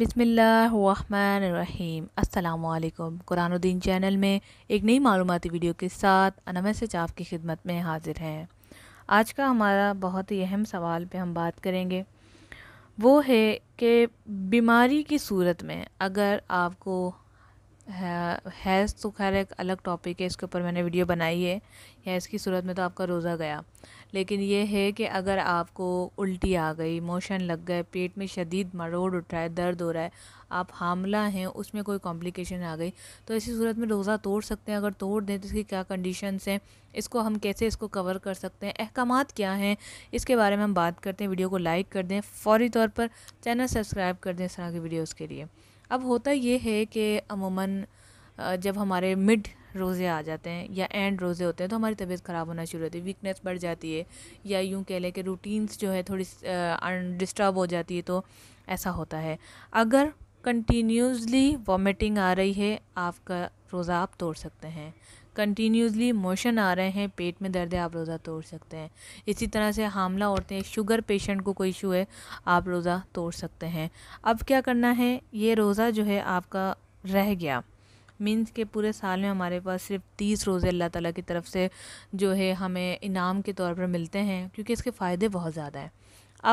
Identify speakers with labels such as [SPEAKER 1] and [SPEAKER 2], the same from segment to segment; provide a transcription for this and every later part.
[SPEAKER 1] बिसमीम् अल्लाम कुरानुद्दीन चैनल में एक नई मालूमती वीडियो के साथ से सचाफ की खिदमत में हाजिर हैं आज का हमारा बहुत ही अहम सवाल पे हम बात करेंगे वो है कि बीमारी की सूरत में अगर आपको हैज़ तो खैर एक अलग टॉपिक है इसके ऊपर मैंने वीडियो बनाई है हैज़ की सूरत में तो आपका रोज़ा गया लेकिन ये है कि अगर आपको उल्टी आ गई मोशन लग गए पेट में शदीद मरोड़ उठ रहा है दर्द हो रहा है आप हामला हैं उसमें कोई कॉम्प्लिकेशन आ गई तो ऐसी सूरत में रोज़ा तोड़ सकते हैं अगर तोड़ दें तो इसकी क्या कंडीशनस हैं इसको हम कैसे इसको कवर कर सकते हैं अहकाम क्या हैं इसके बारे में हम बात करते हैं वीडियो को लाइक कर दें फ़ौरी तौर पर चैनल सब्सक्राइब कर दें इस तरह की वीडियोज़ के लिए अब होता ये है कि अमूमन जब हमारे मिड रोज़े आ जाते हैं या एंड रोज़े होते हैं तो हमारी तबीयत ख़राब होना शुरू होती है वीकनेस बढ़ जाती है या यूं कह लें कि रूटीन्स जो है थोड़ी डिस्टर्ब हो जाती है तो ऐसा होता है अगर कंटिन्यूसली वॉमिटिंग आ रही है आपका रोज़ा आप तोड़ सकते हैं कंटिन्यूसली मोशन आ रहे हैं पेट में दर्द है आप रोज़ा तोड़ सकते हैं इसी तरह से हामला औरतें शुगर पेशेंट को कोई इशू है आप रोज़ा तोड़ सकते हैं अब क्या करना है ये रोज़ा जो है आपका रह गया मीन्स के पूरे साल में हमारे पास सिर्फ तीस रोज़े अल्लाह ताला की तरफ से जो है हमें इनाम के तौर पर मिलते हैं क्योंकि इसके फ़ायदे बहुत ज़्यादा हैं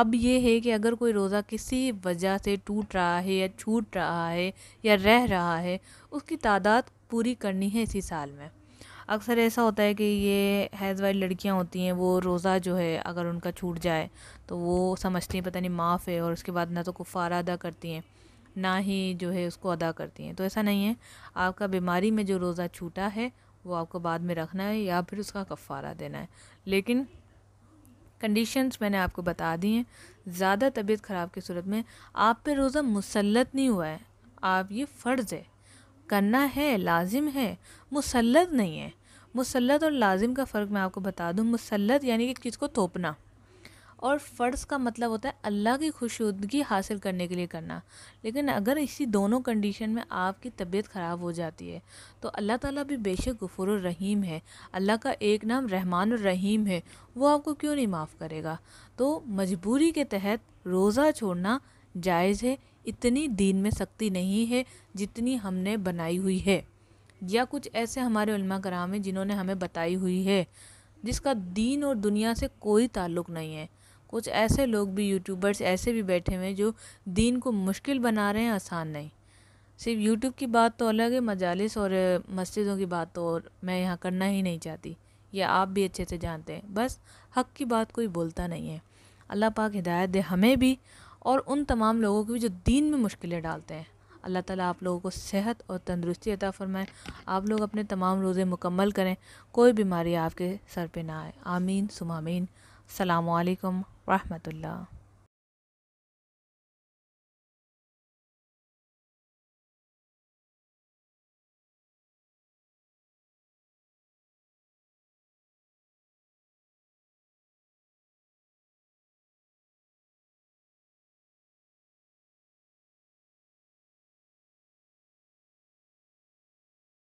[SPEAKER 1] अब ये है कि अगर कोई रोज़ा किसी वजह से टूट रहा है या छूट रहा है या रह रहा है उसकी तादाद पूरी करनी है इसी साल में अक्सर ऐसा होता है कि ये हैज़ वाली लड़कियाँ होती हैं वो रोज़ा जो है अगर उनका छूट जाए तो वो समझती हैं पता नहीं माफ़ है और उसके बाद ना तो कुफारा अदा करती हैं ना ही जो है उसको अदा करती हैं तो ऐसा नहीं है आपका बीमारी में जो रोज़ा छूटा है वो आपको बाद में रखना है या फिर उसका कफ़ारा देना है लेकिन कंडीशंस मैंने आपको बता दी हैं ज़्यादा तबीयत ख़राब की सूरत में आप पे रोज़ा मुसलत नहीं हुआ है आप ये फ़र्ज़ है करना है लाजिम है मुसलत नहीं है मुसलत और लाजिम का फ़र्क मैं आपको बता दूँ मुसलत यानी कि चीज़ को थोपना और फ़र्ज़ का मतलब होता है अल्लाह की खुशुदगी हासिल करने के लिए करना लेकिन अगर इसी दोनों कंडीशन में आपकी तबीयत ख़राब हो जाती है तो अल्लाह ताला भी बेशक गफुर रहीम है अल्लाह का एक नाम रहमान रहीम है वो आपको क्यों नहीं माफ़ करेगा तो मजबूरी के तहत रोज़ा छोड़ना जायज़ है इतनी दीन में सख्ती नहीं है जितनी हमने बनाई हुई है या कुछ ऐसे हमारे कराम हैं जिन्होंने हमें बताई हुई है जिसका दीन और दुनिया से कोई ताल्लुक़ नहीं है कुछ ऐसे लोग भी यूट्यूबर्स ऐसे भी बैठे हुए हैं जो दीन को मुश्किल बना रहे हैं आसान नहीं सिर्फ यूट्यूब की बात तो अलग है मजालस और मस्जिदों की बात तो और मैं यहाँ करना ही नहीं चाहती ये आप भी अच्छे से जानते हैं बस हक की बात कोई बोलता नहीं है अल्लाह पाक हिदायत दे हमें भी और उन तमाम लोगों की भी जो दीन में मुश्किलें डालते हैं अल्लाह ताला आप लोगों को सेहत और तंदरुस्ती अता फ़रमाएँ आप लोग अपने तमाम रोज़े मुकम्मल करें कोई बीमारी आपके सर पे ना आए आमीन सुमामीन सलामकम वरहमतुल्ला